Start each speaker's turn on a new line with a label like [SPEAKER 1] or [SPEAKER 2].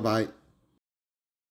[SPEAKER 1] Bye bye.